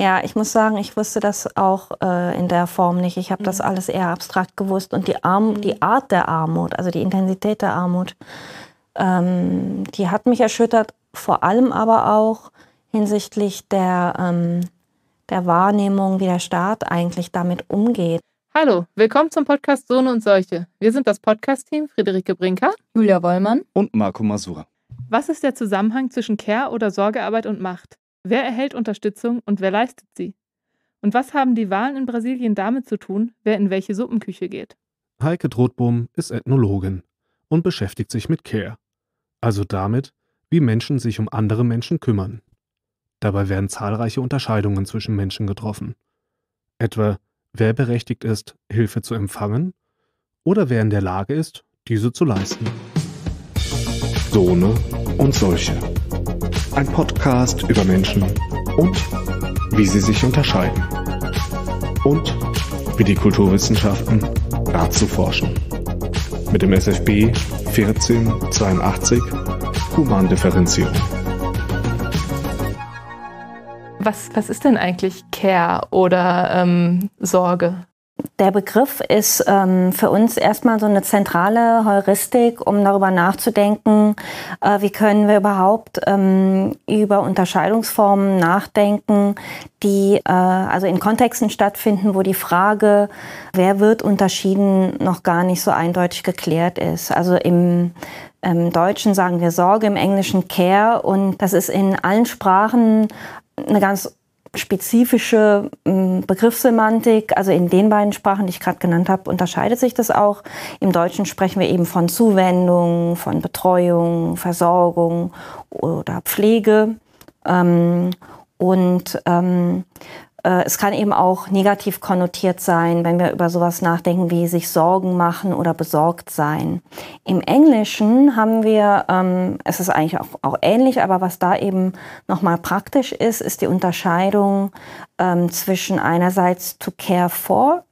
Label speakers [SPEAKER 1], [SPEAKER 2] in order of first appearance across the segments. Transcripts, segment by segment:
[SPEAKER 1] Ja, ich muss sagen, ich wusste das auch äh, in der Form nicht. Ich habe mhm. das alles eher abstrakt gewusst und die, Arm mhm. die Art der Armut, also die Intensität der Armut, ähm, die hat mich erschüttert, vor allem aber auch hinsichtlich der, ähm, der Wahrnehmung, wie der Staat eigentlich damit umgeht. Hallo, willkommen zum
[SPEAKER 2] Podcast Sohne und Seuche. Wir sind das Podcast-Team Friederike Brinker,
[SPEAKER 3] Julia Wollmann und Marco Masura.
[SPEAKER 2] Was ist der Zusammenhang zwischen Care- oder Sorgearbeit und Macht? Wer erhält Unterstützung und wer leistet sie? Und was haben die Wahlen in Brasilien damit zu tun, wer in welche Suppenküche geht?
[SPEAKER 4] Heike Drothbohm ist Ethnologin und beschäftigt sich mit Care, also damit, wie Menschen sich um andere Menschen kümmern. Dabei werden zahlreiche Unterscheidungen zwischen Menschen getroffen. Etwa, wer berechtigt ist, Hilfe zu empfangen oder wer in der Lage ist, diese zu leisten. Sohne und solche ein Podcast über Menschen und wie sie sich unterscheiden und wie die Kulturwissenschaften dazu forschen. Mit dem SFB 1482 Humandifferenzierung.
[SPEAKER 2] Was, was ist
[SPEAKER 1] denn eigentlich Care oder ähm, Sorge? Der Begriff ist ähm, für uns erstmal so eine zentrale Heuristik, um darüber nachzudenken, äh, wie können wir überhaupt ähm, über Unterscheidungsformen nachdenken, die äh, also in Kontexten stattfinden, wo die Frage, wer wird unterschieden, noch gar nicht so eindeutig geklärt ist. Also im im Deutschen sagen wir Sorge, im Englischen Care und das ist in allen Sprachen eine ganz spezifische hm, Begriffssemantik, also in den beiden Sprachen, die ich gerade genannt habe, unterscheidet sich das auch. Im Deutschen sprechen wir eben von Zuwendung, von Betreuung, Versorgung oder Pflege. Ähm, und ähm, äh, es kann eben auch negativ konnotiert sein, wenn wir über sowas nachdenken wie sich Sorgen machen oder besorgt sein. Im Englischen haben wir, ähm, es ist eigentlich auch, auch ähnlich, aber was da eben nochmal praktisch ist, ist die Unterscheidung ähm, zwischen einerseits to care for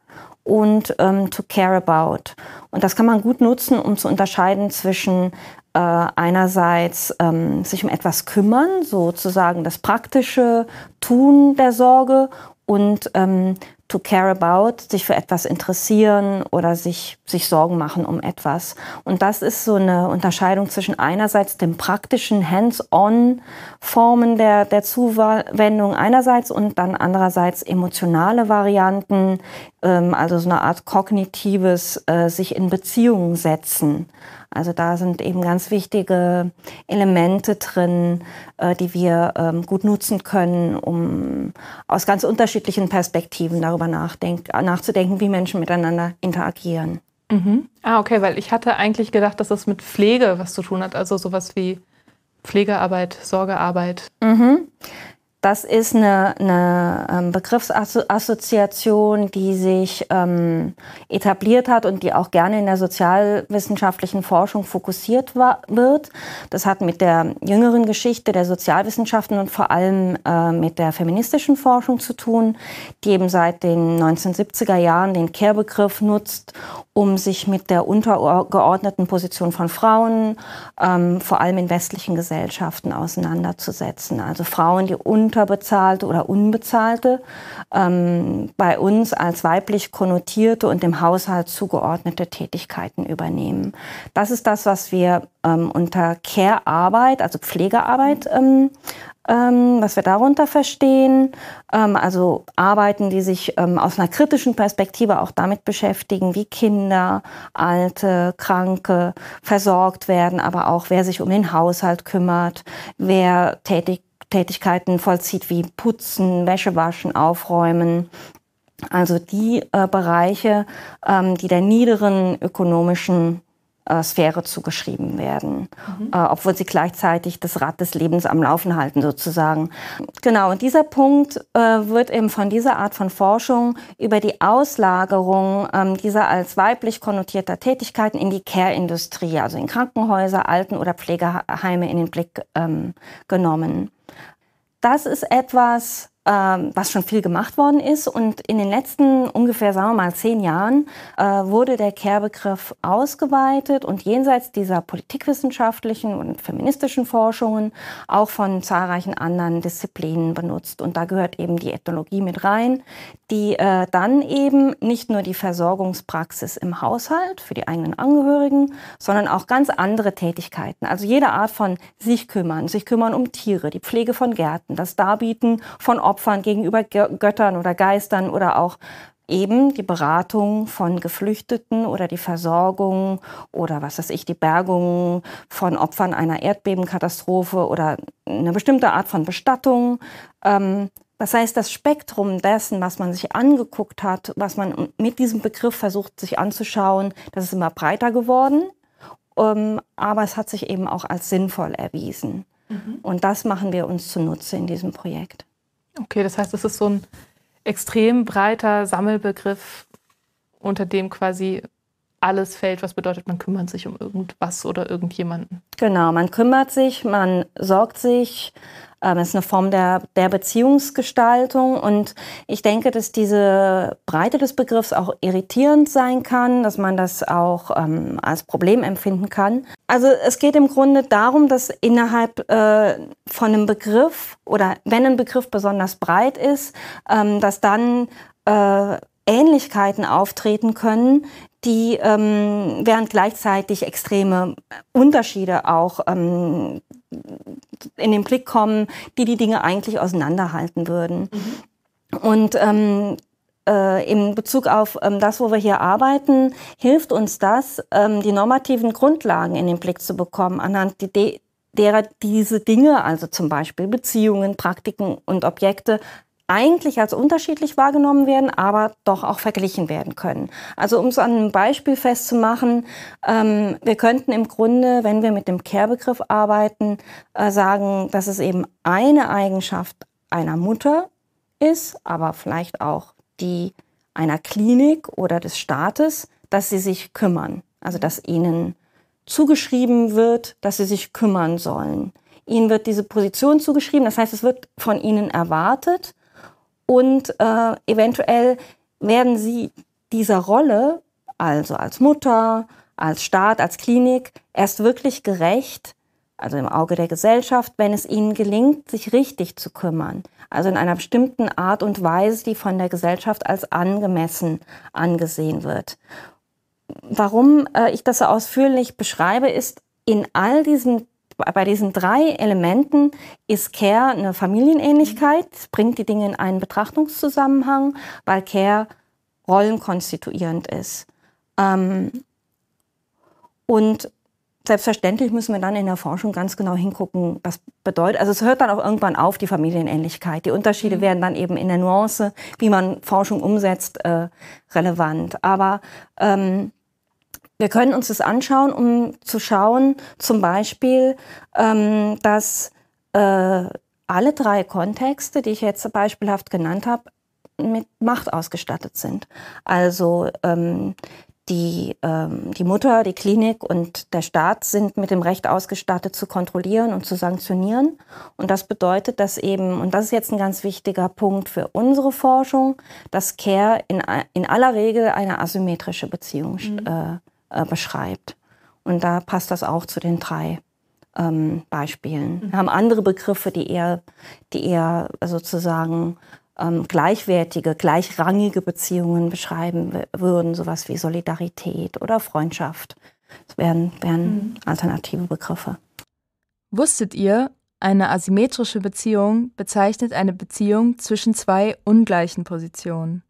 [SPEAKER 1] und ähm, to care about. Und das kann man gut nutzen, um zu unterscheiden zwischen äh, einerseits ähm, sich um etwas kümmern, sozusagen das praktische Tun der Sorge und ähm, to care about, sich für etwas interessieren oder sich, sich Sorgen machen um etwas. Und das ist so eine Unterscheidung zwischen einerseits dem praktischen Hands-on-Formen der, der Zuwendung einerseits und dann andererseits emotionale Varianten ähm, also so eine Art kognitives äh, sich in Beziehung setzen. Also da sind eben ganz wichtige Elemente drin, äh, die wir ähm, gut nutzen können, um aus ganz unterschiedlichen Perspektiven darüber nachzudenken, wie Menschen miteinander interagieren. Mhm.
[SPEAKER 2] Ah, okay, weil ich hatte eigentlich gedacht, dass das mit Pflege was zu tun hat, also sowas wie
[SPEAKER 1] Pflegearbeit, Sorgearbeit. Mhm. Das ist eine, eine ähm, Begriffsassoziation, die sich ähm, etabliert hat und die auch gerne in der sozialwissenschaftlichen Forschung fokussiert war, wird. Das hat mit der jüngeren Geschichte der Sozialwissenschaften und vor allem äh, mit der feministischen Forschung zu tun, die eben seit den 1970er Jahren den Care-Begriff nutzt, um sich mit der untergeordneten Position von Frauen, ähm, vor allem in westlichen Gesellschaften, auseinanderzusetzen. Also Frauen, die unter unterbezahlte oder unbezahlte, ähm, bei uns als weiblich konnotierte und dem Haushalt zugeordnete Tätigkeiten übernehmen. Das ist das, was wir ähm, unter Care-Arbeit, also Pflegearbeit, ähm, ähm was wir darunter verstehen, ähm, also Arbeiten, die sich ähm, aus einer kritischen Perspektive auch damit beschäftigen, wie Kinder, Alte, Kranke versorgt werden, aber auch wer sich um den Haushalt kümmert, wer tätig Tätigkeiten vollzieht wie Putzen, Wäsche waschen, Aufräumen. Also die äh, Bereiche, ähm, die der niederen ökonomischen äh, Sphäre zugeschrieben werden, mhm. äh, obwohl sie gleichzeitig das Rad des Lebens am Laufen halten sozusagen. Genau, und dieser Punkt äh, wird eben von dieser Art von Forschung über die Auslagerung ähm, dieser als weiblich konnotierter Tätigkeiten in die Care-Industrie, also in Krankenhäuser, Alten- oder Pflegeheime in den Blick ähm, genommen. Das ist etwas, ähm, was schon viel gemacht worden ist. Und in den letzten ungefähr, sagen wir mal, zehn Jahren äh, wurde der Care-Begriff ausgeweitet und jenseits dieser politikwissenschaftlichen und feministischen Forschungen auch von zahlreichen anderen Disziplinen benutzt. Und da gehört eben die Ethnologie mit rein, die äh, dann eben nicht nur die Versorgungspraxis im Haushalt für die eigenen Angehörigen, sondern auch ganz andere Tätigkeiten, also jede Art von sich kümmern, sich kümmern um Tiere, die Pflege von Gärten, das Darbieten von Opfern, Opfern, gegenüber Göttern oder Geistern oder auch eben die Beratung von Geflüchteten oder die Versorgung oder was weiß ich, die Bergung von Opfern einer Erdbebenkatastrophe oder eine bestimmte Art von Bestattung. Ähm, das heißt, das Spektrum dessen, was man sich angeguckt hat, was man mit diesem Begriff versucht sich anzuschauen, das ist immer breiter geworden, ähm, aber es hat sich eben auch als sinnvoll erwiesen. Mhm. Und das machen wir uns zunutze in diesem Projekt. Okay, das heißt, es ist
[SPEAKER 2] so ein extrem breiter Sammelbegriff, unter dem quasi alles fällt, was bedeutet, man kümmert sich um irgendwas oder irgendjemanden.
[SPEAKER 1] Genau, man kümmert sich, man sorgt sich, ähm, es ist eine Form der, der Beziehungsgestaltung und ich denke, dass diese Breite des Begriffs auch irritierend sein kann, dass man das auch ähm, als Problem empfinden kann. Also es geht im Grunde darum, dass innerhalb äh, von einem Begriff oder wenn ein Begriff besonders breit ist, ähm, dass dann äh, Ähnlichkeiten auftreten können, die ähm, während gleichzeitig extreme Unterschiede auch ähm, in den Blick kommen, die die Dinge eigentlich auseinanderhalten würden. Mhm. Und ähm, äh, in Bezug auf ähm, das, wo wir hier arbeiten, hilft uns das, ähm, die normativen Grundlagen in den Blick zu bekommen, anhand derer diese Dinge, also zum Beispiel Beziehungen, Praktiken und Objekte, eigentlich als unterschiedlich wahrgenommen werden, aber doch auch verglichen werden können. Also um es an einem Beispiel festzumachen, ähm, wir könnten im Grunde, wenn wir mit dem Care-Begriff arbeiten, äh, sagen, dass es eben eine Eigenschaft einer Mutter ist, aber vielleicht auch die einer Klinik oder des Staates, dass sie sich kümmern. Also dass ihnen zugeschrieben wird, dass sie sich kümmern sollen. Ihnen wird diese Position zugeschrieben, das heißt, es wird von ihnen erwartet und äh, eventuell werden sie dieser Rolle, also als Mutter, als Staat, als Klinik, erst wirklich gerecht, also im Auge der Gesellschaft, wenn es ihnen gelingt, sich richtig zu kümmern. Also in einer bestimmten Art und Weise, die von der Gesellschaft als angemessen angesehen wird. Warum äh, ich das so ausführlich beschreibe, ist, in all diesen bei diesen drei Elementen ist Care eine Familienähnlichkeit, bringt die Dinge in einen Betrachtungszusammenhang, weil Care rollenkonstituierend ist. Ähm, und selbstverständlich müssen wir dann in der Forschung ganz genau hingucken, was bedeutet. Also es hört dann auch irgendwann auf, die Familienähnlichkeit. Die Unterschiede mhm. werden dann eben in der Nuance, wie man Forschung umsetzt, äh, relevant. Aber ähm, wir können uns das anschauen, um zu schauen, zum Beispiel, ähm, dass äh, alle drei Kontexte, die ich jetzt beispielhaft genannt habe, mit Macht ausgestattet sind. Also ähm, die, ähm, die Mutter, die Klinik und der Staat sind mit dem Recht ausgestattet, zu kontrollieren und zu sanktionieren. Und das bedeutet, dass eben, und das ist jetzt ein ganz wichtiger Punkt für unsere Forschung, dass Care in, in aller Regel eine asymmetrische Beziehung mhm. äh, äh, beschreibt. Und da passt das auch zu den drei ähm, Beispielen. Wir mhm. haben andere Begriffe, die eher, die eher äh, sozusagen ähm, gleichwertige, gleichrangige Beziehungen beschreiben würden, sowas wie Solidarität oder Freundschaft. Das wären, wären mhm. alternative Begriffe.
[SPEAKER 3] Wusstet ihr, eine asymmetrische Beziehung bezeichnet eine Beziehung zwischen zwei ungleichen Positionen?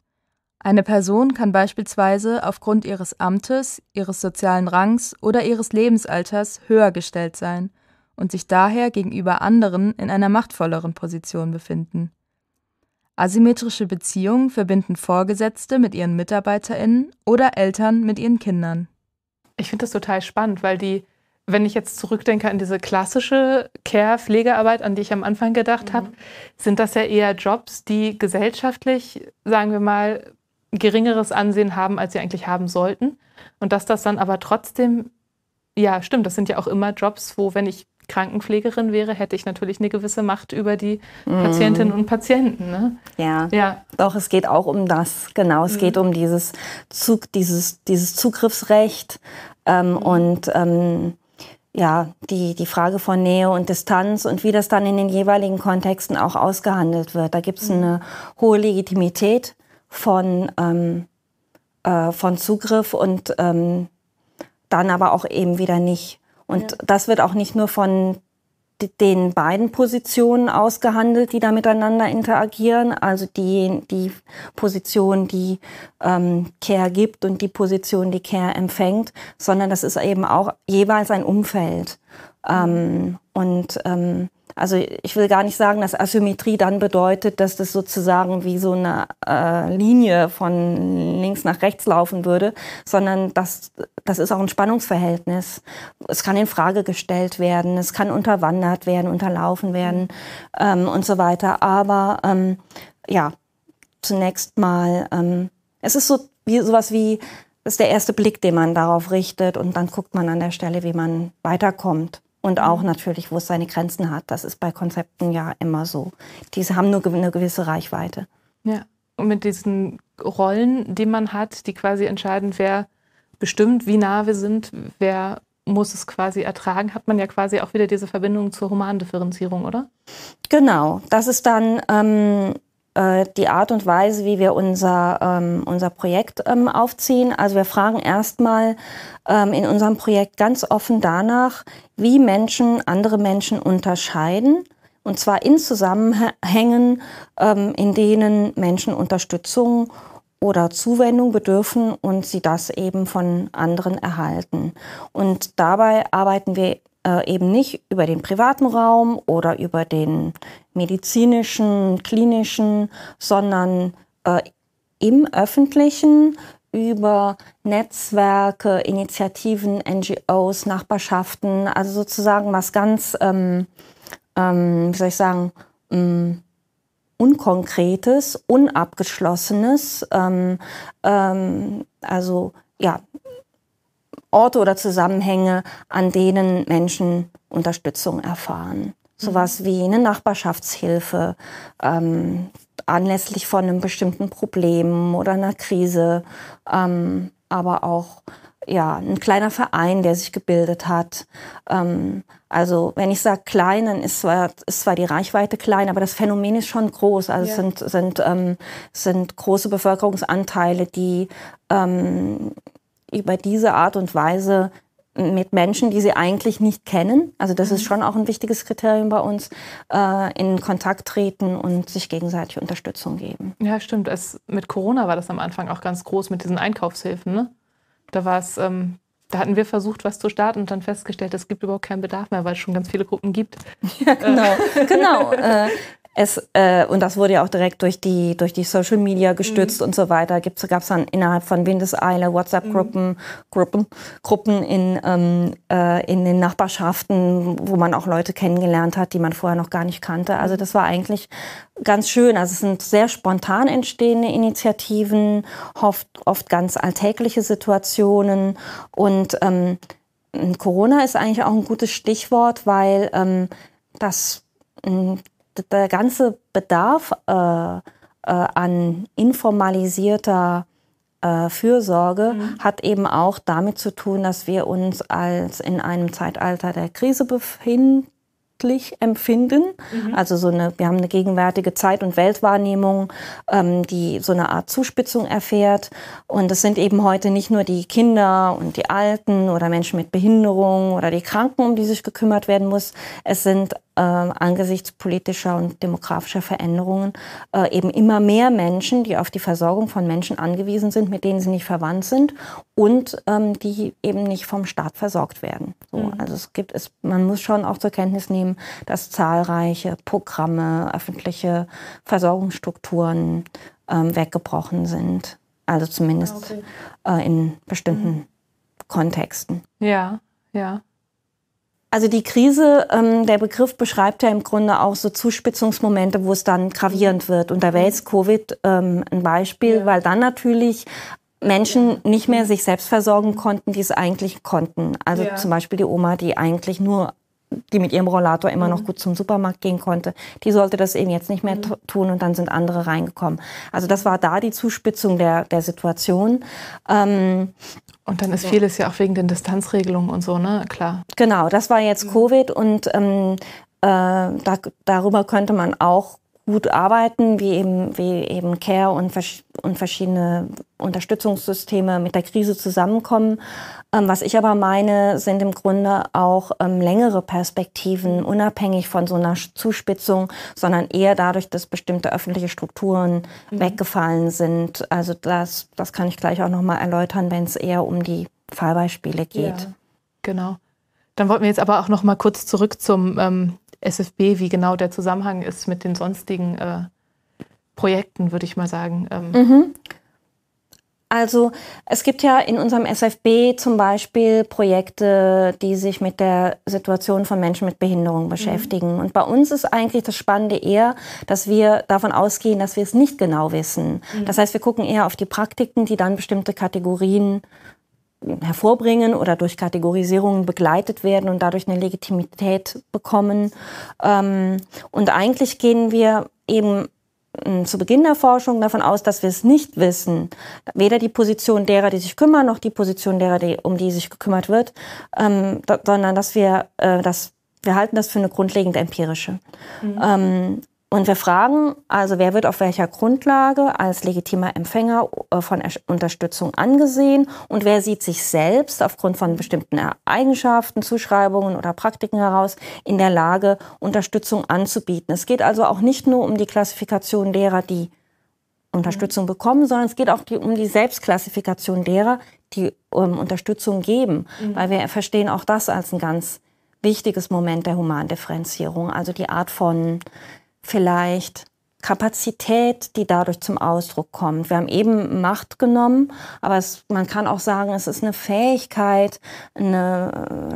[SPEAKER 3] Eine Person kann beispielsweise aufgrund ihres Amtes, ihres sozialen Rangs oder ihres Lebensalters höher gestellt sein und sich daher gegenüber anderen in einer machtvolleren Position befinden. Asymmetrische Beziehungen verbinden Vorgesetzte mit ihren Mitarbeiterinnen oder Eltern mit ihren Kindern. Ich finde das total spannend, weil die, wenn ich jetzt zurückdenke an diese klassische
[SPEAKER 2] Care-Pflegearbeit, an die ich am Anfang gedacht mhm. habe, sind das ja eher Jobs, die gesellschaftlich, sagen wir mal, geringeres Ansehen haben, als sie eigentlich haben sollten. Und dass das dann aber trotzdem, ja, stimmt, das sind ja auch immer Jobs, wo, wenn ich Krankenpflegerin wäre, hätte ich natürlich eine gewisse Macht über die mm. Patientinnen und Patienten. Ne?
[SPEAKER 1] Ja. ja, doch, es geht auch um das, genau. Es mm. geht um dieses, Zug, dieses, dieses Zugriffsrecht ähm, mm. und ähm, ja, die, die Frage von Nähe und Distanz und wie das dann in den jeweiligen Kontexten auch ausgehandelt wird. Da gibt es mhm. eine hohe Legitimität von, ähm, äh, von Zugriff und ähm, dann aber auch eben wieder nicht. Und ja. das wird auch nicht nur von den beiden Positionen ausgehandelt, die da miteinander interagieren, also die, die Position, die ähm, Care gibt und die Position, die Care empfängt, sondern das ist eben auch jeweils ein Umfeld. Ähm, mhm. und ähm, also ich will gar nicht sagen, dass Asymmetrie dann bedeutet, dass das sozusagen wie so eine äh, Linie von links nach rechts laufen würde, sondern das, das ist auch ein Spannungsverhältnis. Es kann in Frage gestellt werden, es kann unterwandert werden, unterlaufen werden ähm, und so weiter. Aber ähm, ja, zunächst mal, ähm, es ist so wie sowas wie, das ist der erste Blick, den man darauf richtet und dann guckt man an der Stelle, wie man weiterkommt und auch mhm. natürlich, wo es seine Grenzen hat. Das ist bei Konzepten ja immer so. Diese haben nur eine gewisse Reichweite.
[SPEAKER 2] Ja, und mit diesen Rollen, die man hat, die quasi entscheiden, wer bestimmt, wie nah wir sind, wer muss es quasi ertragen, hat man ja quasi auch wieder diese Verbindung
[SPEAKER 1] zur Humandifferenzierung, oder? Genau, das ist dann ähm, äh, die Art und Weise, wie wir unser, ähm, unser Projekt ähm, aufziehen. Also wir fragen erstmal ähm, in unserem Projekt ganz offen danach, wie Menschen andere Menschen unterscheiden. Und zwar in Zusammenhängen, ähm, in denen Menschen Unterstützung oder Zuwendung bedürfen und sie das eben von anderen erhalten. Und dabei arbeiten wir äh, eben nicht über den privaten Raum oder über den medizinischen, klinischen, sondern äh, im öffentlichen über Netzwerke, Initiativen, NGOs, Nachbarschaften, also sozusagen was ganz, ähm, ähm, wie soll ich sagen, ähm, Unkonkretes, Unabgeschlossenes, ähm, ähm, also ja, Orte oder Zusammenhänge, an denen Menschen Unterstützung erfahren. Sowas mhm. wie eine Nachbarschaftshilfe ähm, anlässlich von einem bestimmten Problem oder einer Krise, ähm, aber auch ja, ein kleiner Verein, der sich gebildet hat. Ähm, also wenn ich sage klein, dann ist zwar, ist zwar die Reichweite klein, aber das Phänomen ist schon groß. Also ja. es sind, sind, ähm, sind große Bevölkerungsanteile, die ähm, über diese Art und Weise mit Menschen, die sie eigentlich nicht kennen. Also das ist mhm. schon auch ein wichtiges Kriterium bei uns, äh, in Kontakt treten und sich gegenseitig Unterstützung geben.
[SPEAKER 2] Ja, stimmt. Es, mit Corona war das am Anfang auch ganz groß mit diesen Einkaufshilfen. Ne? Da war es, ähm, da hatten wir versucht, was zu starten und dann festgestellt, es gibt überhaupt keinen Bedarf mehr, weil es schon ganz viele Gruppen gibt.
[SPEAKER 1] Ja, genau,
[SPEAKER 4] äh. genau. Äh,
[SPEAKER 1] es, äh, und das wurde ja auch direkt durch die, durch die Social Media gestützt mhm. und so weiter, gab es dann innerhalb von Windeseile WhatsApp-Gruppen, mhm. Gruppen, Gruppen in, ähm, äh, in den Nachbarschaften, wo man auch Leute kennengelernt hat, die man vorher noch gar nicht kannte. Also mhm. das war eigentlich ganz schön. Also es sind sehr spontan entstehende Initiativen, oft, oft ganz alltägliche Situationen und ähm, Corona ist eigentlich auch ein gutes Stichwort, weil ähm, das hm, der ganze Bedarf äh, äh, an informalisierter äh, Fürsorge mhm. hat eben auch damit zu tun, dass wir uns als in einem Zeitalter der Krise befindlich empfinden. Mhm. Also so eine, wir haben eine gegenwärtige Zeit- und Weltwahrnehmung, ähm, die so eine Art Zuspitzung erfährt. Und es sind eben heute nicht nur die Kinder und die Alten oder Menschen mit Behinderung oder die Kranken, um die sich gekümmert werden muss. Es sind äh, angesichts politischer und demografischer Veränderungen äh, eben immer mehr Menschen, die auf die Versorgung von Menschen angewiesen sind, mit denen sie nicht verwandt sind und ähm, die eben nicht vom Staat versorgt werden. So, mhm. Also es gibt es, man muss schon auch zur Kenntnis nehmen, dass zahlreiche Programme, öffentliche Versorgungsstrukturen ähm, weggebrochen sind. Also zumindest ah, okay. äh, in bestimmten mhm. Kontexten. Ja, ja. Also die Krise, ähm, der Begriff beschreibt ja im Grunde auch so Zuspitzungsmomente, wo es dann gravierend wird. Und da wäre jetzt Covid ähm, ein Beispiel, ja. weil dann natürlich Menschen nicht mehr sich selbst versorgen konnten, die es eigentlich konnten. Also ja. zum Beispiel die Oma, die eigentlich nur die mit ihrem Rollator immer noch mhm. gut zum Supermarkt gehen konnte, die sollte das eben jetzt nicht mehr mhm. tun und dann sind andere reingekommen. Also das war da die Zuspitzung der, der Situation. Ähm, und dann ist ja. vieles ja auch wegen den Distanzregelungen und so, ne? Klar. Genau, das war jetzt mhm. Covid und ähm, äh, da, darüber könnte man auch gut arbeiten, wie eben, wie eben Care und, vers und verschiedene Unterstützungssysteme mit der Krise zusammenkommen. Ähm, was ich aber meine, sind im Grunde auch ähm, längere Perspektiven, unabhängig von so einer Zuspitzung, sondern eher dadurch, dass bestimmte öffentliche Strukturen mhm. weggefallen sind. Also das, das kann ich gleich auch nochmal erläutern, wenn es eher um die Fallbeispiele geht. Ja, genau. Dann wollten wir jetzt aber auch noch mal kurz zurück zum ähm,
[SPEAKER 2] SFB, wie genau der Zusammenhang ist mit den sonstigen äh, Projekten, würde ich mal sagen. Ähm.
[SPEAKER 1] Mhm. Also es gibt ja in unserem SFB zum Beispiel Projekte, die sich mit der Situation von Menschen mit Behinderung mhm. beschäftigen. Mhm. Und bei uns ist eigentlich das Spannende eher, dass wir davon ausgehen, dass wir es nicht genau wissen. Mhm. Das heißt, wir gucken eher auf die Praktiken, die dann bestimmte Kategorien hervorbringen oder durch Kategorisierungen begleitet werden und dadurch eine Legitimität bekommen. Ähm, und eigentlich gehen wir eben ähm, zu Beginn der Forschung davon aus, dass wir es nicht wissen. Weder die Position derer, die sich kümmern, noch die Position derer, die, um die sich gekümmert wird, ähm, sondern dass wir äh, das wir halten das für eine grundlegend empirische. Mhm. Ähm, und wir fragen, also wer wird auf welcher Grundlage als legitimer Empfänger äh, von Unterstützung angesehen und wer sieht sich selbst aufgrund von bestimmten Eigenschaften, Zuschreibungen oder Praktiken heraus in der Lage, Unterstützung anzubieten. Es geht also auch nicht nur um die Klassifikation derer, die Unterstützung mhm. bekommen, sondern es geht auch die, um die Selbstklassifikation derer, die um, ähm, Unterstützung geben, mhm. weil wir verstehen auch das als ein ganz wichtiges Moment der Humandifferenzierung, also die Art von vielleicht Kapazität, die dadurch zum Ausdruck kommt. Wir haben eben Macht genommen, aber es, man kann auch sagen, es ist eine Fähigkeit, eine,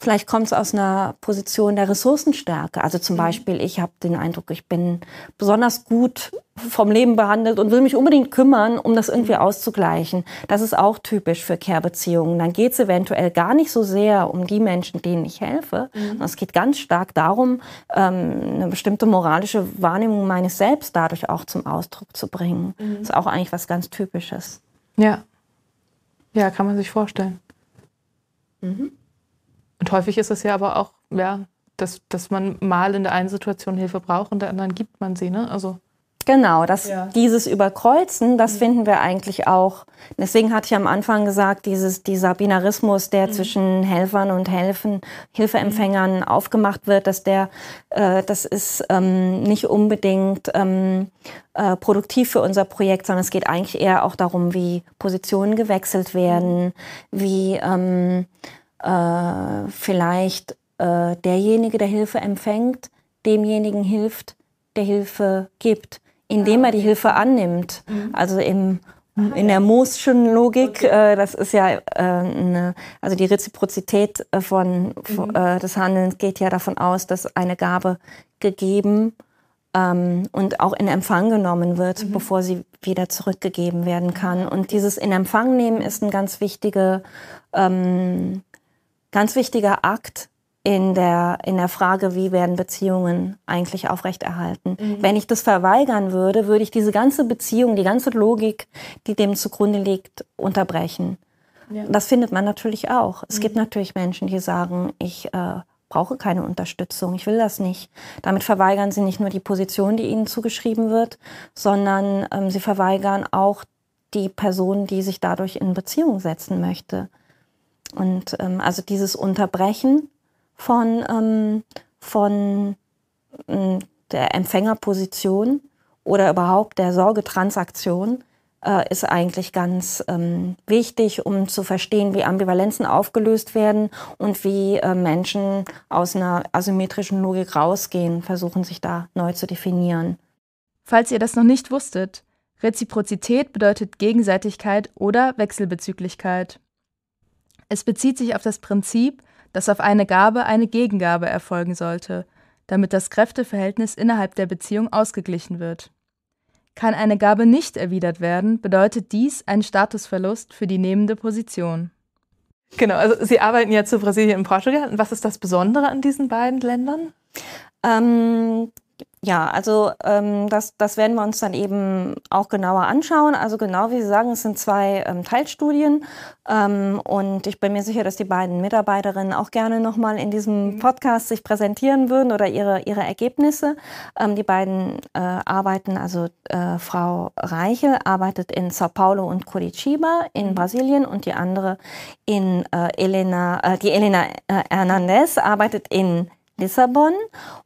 [SPEAKER 1] vielleicht kommt es aus einer Position der Ressourcenstärke. Also zum mhm. Beispiel, ich habe den Eindruck, ich bin besonders gut vom Leben behandelt und will mich unbedingt kümmern, um das irgendwie auszugleichen. Das ist auch typisch für Care-Beziehungen. Dann geht es eventuell gar nicht so sehr um die Menschen, denen ich helfe, mhm. sondern es geht ganz stark darum, ähm, eine bestimmte moralische Wahrnehmung meines Selbst dadurch auch zum Ausdruck zu bringen. Mhm. Das ist auch eigentlich was ganz Typisches.
[SPEAKER 2] Ja. Ja, kann man sich vorstellen. Mhm. Und häufig ist es ja aber auch, ja, dass,
[SPEAKER 1] dass man mal in der einen Situation Hilfe braucht und der anderen gibt man sie, ne? Also Genau, das, ja. dieses Überkreuzen, das mhm. finden wir eigentlich auch. Deswegen hatte ich am Anfang gesagt, dieses, dieser Binarismus, der mhm. zwischen Helfern und Helfen, Hilfeempfängern mhm. aufgemacht wird, dass der, äh, das ist ähm, nicht unbedingt ähm, äh, produktiv für unser Projekt, sondern es geht eigentlich eher auch darum, wie Positionen gewechselt mhm. werden, wie ähm, äh, vielleicht äh, derjenige, der Hilfe empfängt, demjenigen hilft, der Hilfe gibt indem er die Hilfe annimmt. Mhm. Also im ah, in der Mooschen Logik, äh, das ist ja äh, eine, also die Reziprozität äh, von, von mhm. äh, des Handelns geht ja davon aus, dass eine Gabe gegeben ähm, und auch in Empfang genommen wird, mhm. bevor sie wieder zurückgegeben werden mhm. kann. Und dieses in Empfang nehmen ist ein ganz wichtiger, ähm, ganz wichtiger Akt in der, in der Frage, wie werden Beziehungen eigentlich aufrechterhalten. Mhm. Wenn ich das verweigern würde, würde ich diese ganze Beziehung, die ganze Logik, die dem zugrunde liegt, unterbrechen. Ja. Das findet man natürlich auch. Es mhm. gibt natürlich Menschen, die sagen, ich äh, brauche keine Unterstützung, ich will das nicht. Damit verweigern sie nicht nur die Position, die ihnen zugeschrieben wird, sondern ähm, sie verweigern auch die Person, die sich dadurch in Beziehung setzen möchte. Und ähm, also dieses Unterbrechen von, ähm, von hm, der Empfängerposition oder überhaupt der Sorgetransaktion äh, ist eigentlich ganz ähm, wichtig, um zu verstehen, wie Ambivalenzen aufgelöst werden und wie äh, Menschen aus einer asymmetrischen
[SPEAKER 3] Logik rausgehen, versuchen sich da neu zu definieren. Falls ihr das noch nicht wusstet, Reziprozität bedeutet Gegenseitigkeit oder Wechselbezüglichkeit. Es bezieht sich auf das Prinzip, dass auf eine Gabe eine Gegengabe erfolgen sollte, damit das Kräfteverhältnis innerhalb der Beziehung ausgeglichen wird. Kann eine Gabe nicht erwidert werden, bedeutet dies einen Statusverlust für die nehmende Position.
[SPEAKER 2] Genau, also Sie arbeiten ja zu Brasilien und Portugal. was ist das Besondere an diesen beiden Ländern?
[SPEAKER 1] Ähm, ja, also ähm, das, das werden wir uns dann eben auch genauer anschauen. Also genau wie Sie sagen, es sind zwei ähm, Teilstudien ähm, und ich bin mir sicher, dass die beiden Mitarbeiterinnen auch gerne nochmal in diesem mhm. Podcast sich präsentieren würden oder ihre, ihre Ergebnisse. Ähm, die beiden äh, arbeiten, also äh, Frau Reichel arbeitet in Sao Paulo und Curitiba in mhm. Brasilien und die andere in äh, Elena, äh, die Elena äh, Hernandez arbeitet in Lissabon.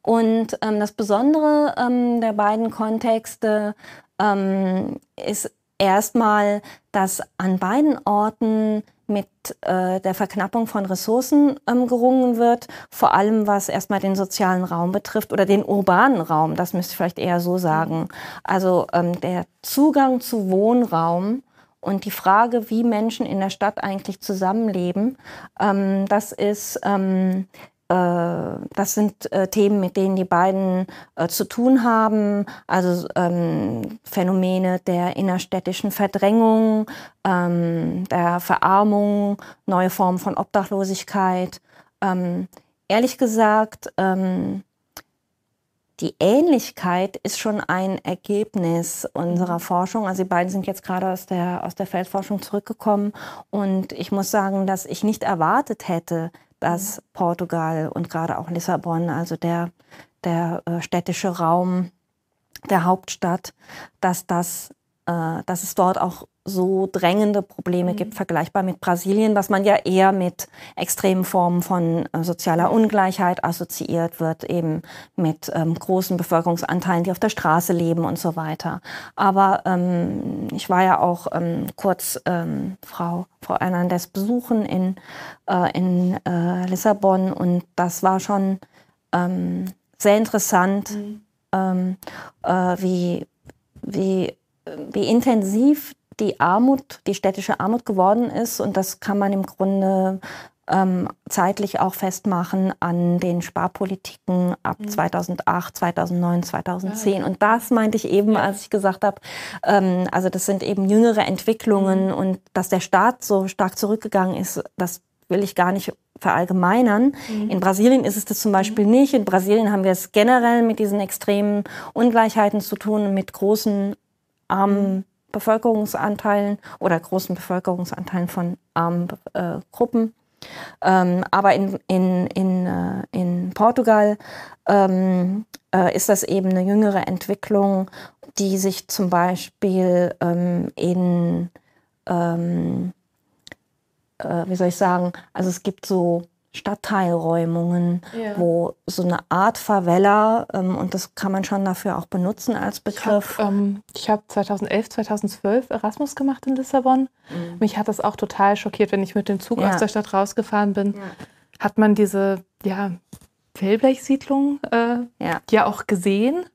[SPEAKER 1] Und ähm, das Besondere ähm, der beiden Kontexte ähm, ist erstmal, dass an beiden Orten mit äh, der Verknappung von Ressourcen ähm, gerungen wird, vor allem was erstmal den sozialen Raum betrifft oder den urbanen Raum, das müsste ich vielleicht eher so sagen. Also ähm, der Zugang zu Wohnraum und die Frage, wie Menschen in der Stadt eigentlich zusammenleben, ähm, das ist ähm, äh, das sind äh, Themen, mit denen die beiden äh, zu tun haben. Also ähm, Phänomene der innerstädtischen Verdrängung, ähm, der Verarmung, neue Formen von Obdachlosigkeit. Ähm, ehrlich gesagt, ähm, die Ähnlichkeit ist schon ein Ergebnis unserer mhm. Forschung. Also die beiden sind jetzt gerade aus der, aus der Feldforschung zurückgekommen und ich muss sagen, dass ich nicht erwartet hätte, dass Portugal und gerade auch Lissabon, also der, der äh, städtische Raum der Hauptstadt, dass das äh, dass es dort auch so drängende Probleme mhm. gibt, vergleichbar mit Brasilien, was man ja eher mit extremen Formen von äh, sozialer Ungleichheit assoziiert wird, eben mit ähm, großen Bevölkerungsanteilen, die auf der Straße leben und so weiter. Aber ähm, ich war ja auch ähm, kurz ähm, Frau, Frau Hernandez besuchen in, äh, in äh, Lissabon und das war schon ähm, sehr interessant, mhm. Ähm, äh, wie, wie wie intensiv die Armut, die städtische Armut geworden ist. Und das kann man im Grunde ähm, zeitlich auch festmachen an den Sparpolitiken ab 2008, 2009, 2010. Und das meinte ich eben, ja. als ich gesagt habe, ähm, also das sind eben jüngere Entwicklungen mhm. und dass der Staat so stark zurückgegangen ist, das will ich gar nicht verallgemeinern. Mhm. In Brasilien ist es das zum Beispiel mhm. nicht. In Brasilien haben wir es generell mit diesen extremen Ungleichheiten zu tun, mit großen armen mhm. Bevölkerungsanteilen oder großen Bevölkerungsanteilen von armen äh, Gruppen. Ähm, aber in, in, in, äh, in Portugal ähm, äh, ist das eben eine jüngere Entwicklung, die sich zum Beispiel ähm, in, ähm, äh, wie soll ich sagen, also es gibt so Stadtteilräumungen, ja. wo so eine Art Favela, ähm, und das kann man schon dafür auch benutzen als Begriff. Ähm, ich habe
[SPEAKER 2] ähm, hab 2011, 2012 Erasmus gemacht in Lissabon. Mhm. Mich hat das auch total schockiert, wenn ich mit dem Zug ja. aus der Stadt rausgefahren bin. Ja. Hat man diese ja, Wellblechsiedlung
[SPEAKER 1] äh, ja. auch gesehen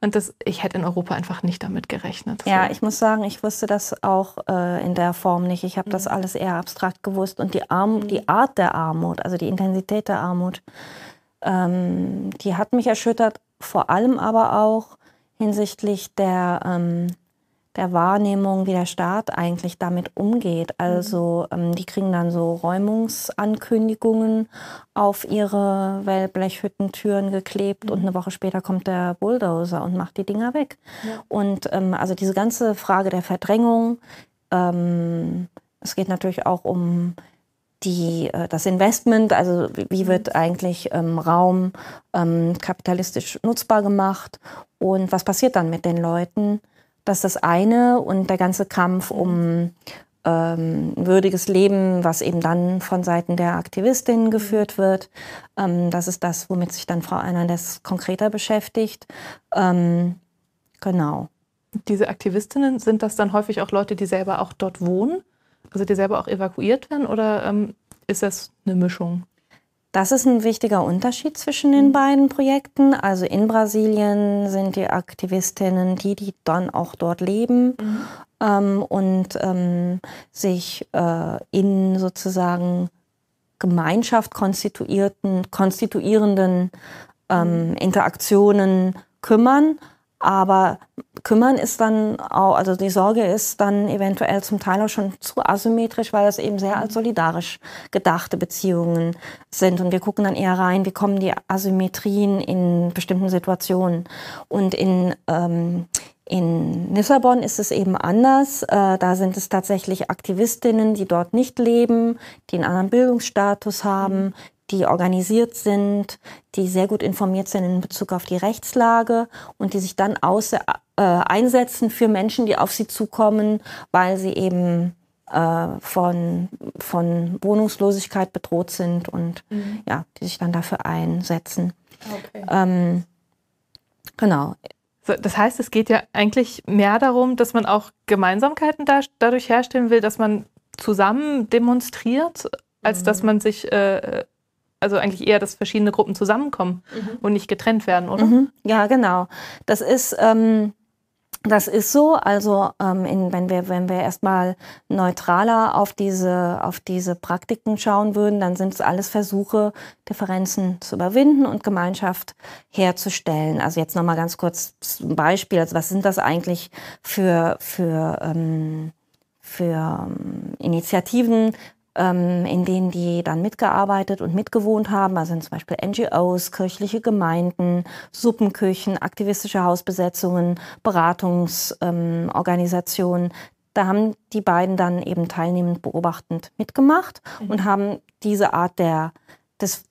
[SPEAKER 1] und das, ich hätte in Europa einfach nicht damit gerechnet. Ja, ich muss sagen, ich wusste das auch äh, in der Form nicht. Ich habe mhm. das alles eher abstrakt gewusst. Und die, Arm, mhm. die Art der Armut, also die Intensität der Armut, ähm, die hat mich erschüttert, vor allem aber auch hinsichtlich der ähm, der Wahrnehmung, wie der Staat eigentlich damit umgeht. Also mhm. ähm, die kriegen dann so Räumungsankündigungen auf ihre Wellblechhüttentüren geklebt mhm. und eine Woche später kommt der Bulldozer und macht die Dinger weg. Ja. Und ähm, also diese ganze Frage der Verdrängung, ähm, es geht natürlich auch um die, äh, das Investment, also wie mhm. wird eigentlich ähm, Raum ähm, kapitalistisch nutzbar gemacht und was passiert dann mit den Leuten, das ist das eine und der ganze Kampf um ähm, würdiges Leben, was eben dann von Seiten der Aktivistinnen geführt wird. Ähm, das ist das, womit sich dann Frau Einandes konkreter beschäftigt. Ähm, genau. Diese
[SPEAKER 2] Aktivistinnen, sind das dann häufig auch Leute, die selber auch dort wohnen? Also die selber auch evakuiert werden
[SPEAKER 1] oder ähm, ist das eine Mischung? Das ist ein wichtiger Unterschied zwischen den mhm. beiden Projekten. Also in Brasilien sind die Aktivistinnen die, die dann auch dort leben mhm. ähm, und ähm, sich äh, in sozusagen Gemeinschaft konstituierten, konstituierenden ähm, mhm. Interaktionen kümmern aber kümmern ist dann auch, also die Sorge ist dann eventuell zum Teil auch schon zu asymmetrisch, weil das eben sehr als solidarisch gedachte Beziehungen sind. Und wir gucken dann eher rein, wie kommen die Asymmetrien in bestimmten Situationen. Und in, ähm, in Lissabon ist es eben anders. Äh, da sind es tatsächlich Aktivistinnen, die dort nicht leben, die einen anderen Bildungsstatus haben, die organisiert sind, die sehr gut informiert sind in Bezug auf die Rechtslage und die sich dann aus, äh, einsetzen für Menschen, die auf sie zukommen, weil sie eben äh, von, von Wohnungslosigkeit bedroht sind und mhm. ja, die sich dann dafür einsetzen. Okay. Ähm, genau. So, das heißt, es geht ja eigentlich mehr
[SPEAKER 2] darum, dass man auch Gemeinsamkeiten da, dadurch herstellen will, dass man zusammen demonstriert, als dass mhm. man sich äh, also eigentlich eher, dass verschiedene Gruppen zusammenkommen mhm. und
[SPEAKER 1] nicht getrennt werden, oder? Mhm. Ja, genau. Das ist. Ähm das ist so. Also ähm, in, wenn wir, wenn wir erstmal neutraler auf diese, auf diese Praktiken schauen würden, dann sind es alles Versuche, Differenzen zu überwinden und Gemeinschaft herzustellen. Also jetzt nochmal ganz kurz zum Beispiel. Also was sind das eigentlich für, für, ähm, für ähm, Initiativen, ähm, in denen die dann mitgearbeitet und mitgewohnt haben. Also zum Beispiel NGOs, kirchliche Gemeinden, Suppenküchen, aktivistische Hausbesetzungen, Beratungsorganisationen. Ähm, da haben die beiden dann eben teilnehmend beobachtend mitgemacht mhm. und haben diese Art der, des,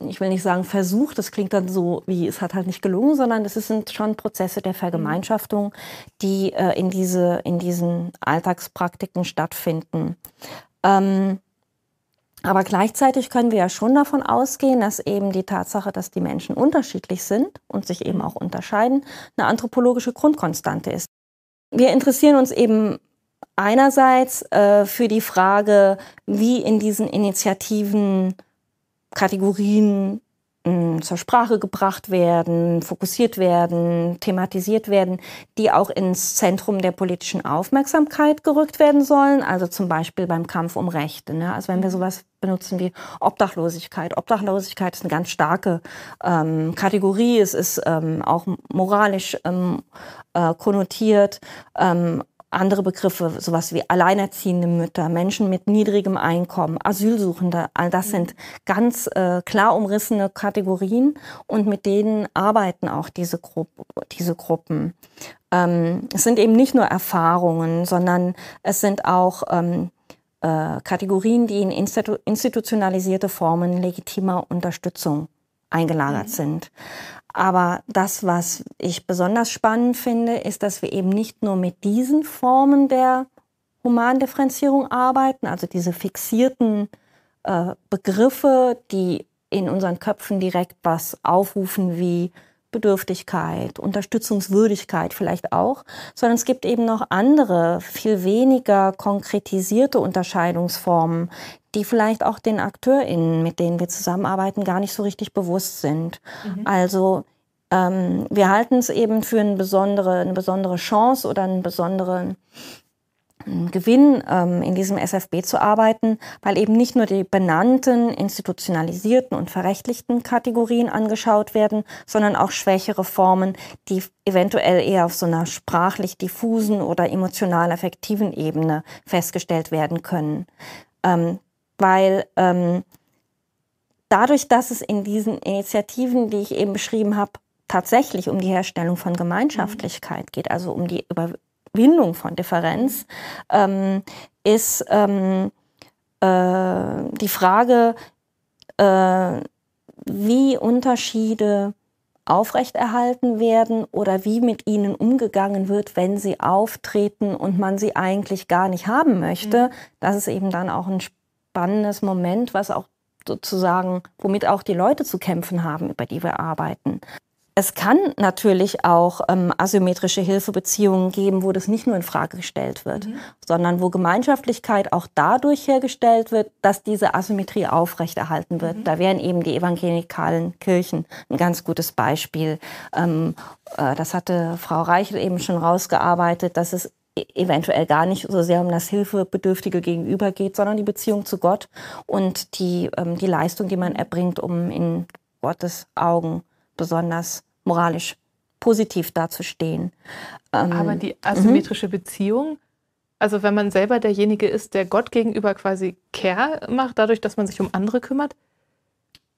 [SPEAKER 1] ich will nicht sagen Versuch, das klingt dann so wie, es hat halt nicht gelungen, sondern es sind schon Prozesse der Vergemeinschaftung, mhm. die äh, in, diese, in diesen Alltagspraktiken stattfinden. Ähm, aber gleichzeitig können wir ja schon davon ausgehen, dass eben die Tatsache, dass die Menschen unterschiedlich sind und sich eben auch unterscheiden, eine anthropologische Grundkonstante ist. Wir interessieren uns eben einerseits äh, für die Frage, wie in diesen Initiativen Kategorien Mm, zur Sprache gebracht werden, fokussiert werden, thematisiert werden, die auch ins Zentrum der politischen Aufmerksamkeit gerückt werden sollen. Also zum Beispiel beim Kampf um Rechte. Ne? Also wenn wir mhm. sowas benutzen wie Obdachlosigkeit. Obdachlosigkeit ist eine ganz starke ähm, Kategorie. Es ist ähm, auch moralisch ähm, äh, konnotiert. Ähm, andere Begriffe, sowas wie alleinerziehende Mütter, Menschen mit niedrigem Einkommen, Asylsuchende, all das sind ganz äh, klar umrissene Kategorien und mit denen arbeiten auch diese, Gru diese Gruppen. Ähm, es sind eben nicht nur Erfahrungen, sondern es sind auch ähm, äh, Kategorien, die in institu institutionalisierte Formen legitimer Unterstützung eingelagert mhm. sind. Aber das, was ich besonders spannend finde, ist, dass wir eben nicht nur mit diesen Formen der Humandifferenzierung arbeiten, also diese fixierten äh, Begriffe, die in unseren Köpfen direkt was aufrufen wie Bedürftigkeit, Unterstützungswürdigkeit vielleicht auch, sondern es gibt eben noch andere, viel weniger konkretisierte Unterscheidungsformen, die vielleicht auch den AkteurInnen, mit denen wir zusammenarbeiten, gar nicht so richtig bewusst sind. Mhm. Also ähm, wir halten es eben für eine besondere, eine besondere Chance oder einen besonderen ähm, Gewinn, ähm, in diesem SFB zu arbeiten, weil eben nicht nur die benannten, institutionalisierten und verrechtlichten Kategorien angeschaut werden, sondern auch schwächere Formen, die eventuell eher auf so einer sprachlich diffusen oder emotional-affektiven Ebene festgestellt werden können. Ähm, weil ähm, dadurch, dass es in diesen Initiativen, die ich eben beschrieben habe, tatsächlich um die Herstellung von Gemeinschaftlichkeit geht, also um die Überwindung von Differenz, ähm, ist ähm, äh, die Frage, äh, wie Unterschiede aufrechterhalten werden oder wie mit ihnen umgegangen wird, wenn sie auftreten und man sie eigentlich gar nicht haben möchte. Mhm. Das ist eben dann auch ein spannendes Moment, was auch sozusagen, womit auch die Leute zu kämpfen haben, über die wir arbeiten. Es kann natürlich auch ähm, asymmetrische Hilfebeziehungen geben, wo das nicht nur in Frage gestellt wird, mhm. sondern wo Gemeinschaftlichkeit auch dadurch hergestellt wird, dass diese Asymmetrie aufrechterhalten wird. Mhm. Da wären eben die evangelikalen Kirchen ein ganz gutes Beispiel. Ähm, äh, das hatte Frau Reichel eben schon rausgearbeitet, dass es E-, eventuell gar nicht so sehr um das Hilfebedürftige gegenüber geht, sondern die Beziehung zu Gott und die, ähm, die Leistung, die man erbringt, um in Gottes Augen besonders moralisch positiv dazustehen. Ähm, Aber die mhm. asymmetrische -hmm. Beziehung,
[SPEAKER 2] also wenn man selber derjenige ist, der
[SPEAKER 1] Gott gegenüber quasi
[SPEAKER 2] Care macht, dadurch, dass man sich um andere kümmert,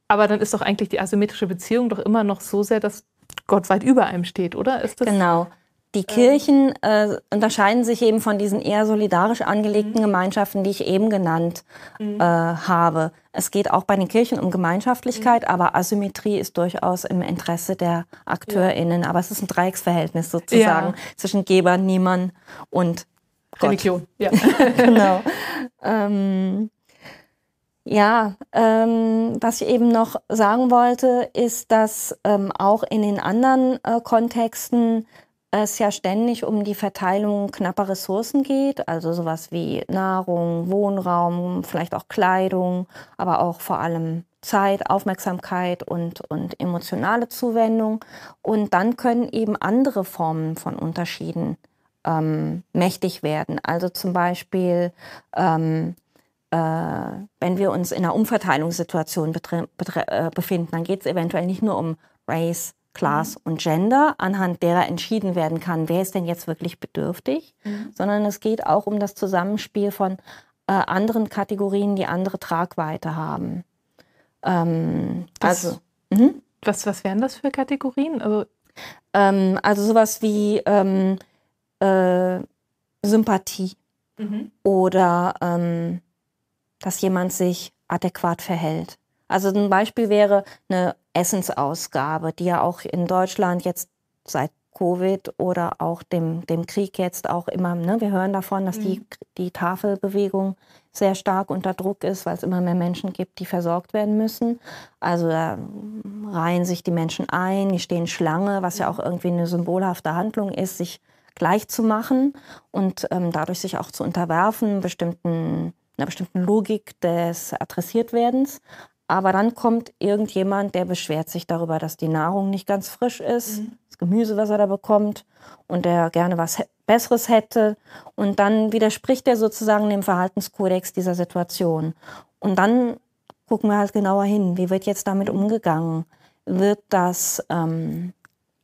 [SPEAKER 2] aber dann ist doch eigentlich die asymmetrische Beziehung doch
[SPEAKER 1] immer noch so sehr, dass Gott weit über einem steht, oder? Ist das genau. Die ähm. Kirchen äh, unterscheiden sich eben von diesen eher solidarisch angelegten mhm. Gemeinschaften, die ich eben genannt mhm. äh, habe. Es geht auch bei den Kirchen um Gemeinschaftlichkeit, mhm. aber Asymmetrie ist durchaus im Interesse der AkteurInnen. Ja. Aber es ist ein Dreiecksverhältnis sozusagen ja. zwischen Geber, Niemann und Gott. Religion. Ja, genau. ähm, ja, ähm, was ich eben noch sagen wollte, ist, dass ähm, auch in den anderen äh, Kontexten es ja ständig um die Verteilung knapper Ressourcen geht, also sowas wie Nahrung, Wohnraum, vielleicht auch Kleidung, aber auch vor allem Zeit, Aufmerksamkeit und, und emotionale Zuwendung. Und dann können eben andere Formen von Unterschieden ähm, mächtig werden. Also zum Beispiel ähm, äh, wenn wir uns in einer Umverteilungssituation äh, befinden, dann geht es eventuell nicht nur um Race, Class mhm. und Gender, anhand derer entschieden werden kann, wer ist denn jetzt wirklich bedürftig, mhm. sondern es geht auch um das Zusammenspiel von äh, anderen Kategorien, die andere Tragweite haben.
[SPEAKER 3] Ähm,
[SPEAKER 1] das, also, mhm. was, was wären das für Kategorien? Also, ähm, also sowas wie ähm, äh, Sympathie mhm. oder ähm, dass jemand sich adäquat verhält also ein Beispiel wäre eine Essensausgabe, die ja auch in Deutschland jetzt seit Covid oder auch dem, dem Krieg jetzt auch immer, ne, wir hören davon, dass die, mhm. die Tafelbewegung sehr stark unter Druck ist, weil es immer mehr Menschen gibt, die versorgt werden müssen. Also da reihen sich die Menschen ein, die stehen Schlange, was ja auch irgendwie eine symbolhafte Handlung ist, sich gleich zu machen und ähm, dadurch sich auch zu unterwerfen, bestimmten einer bestimmten Logik des Adressiertwerdens. Aber dann kommt irgendjemand, der beschwert sich darüber, dass die Nahrung nicht ganz frisch ist, mhm. das Gemüse, was er da bekommt, und der gerne was Besseres hätte. Und dann widerspricht er sozusagen dem Verhaltenskodex dieser Situation. Und dann gucken wir halt genauer hin, wie wird jetzt damit umgegangen? Wird das ähm,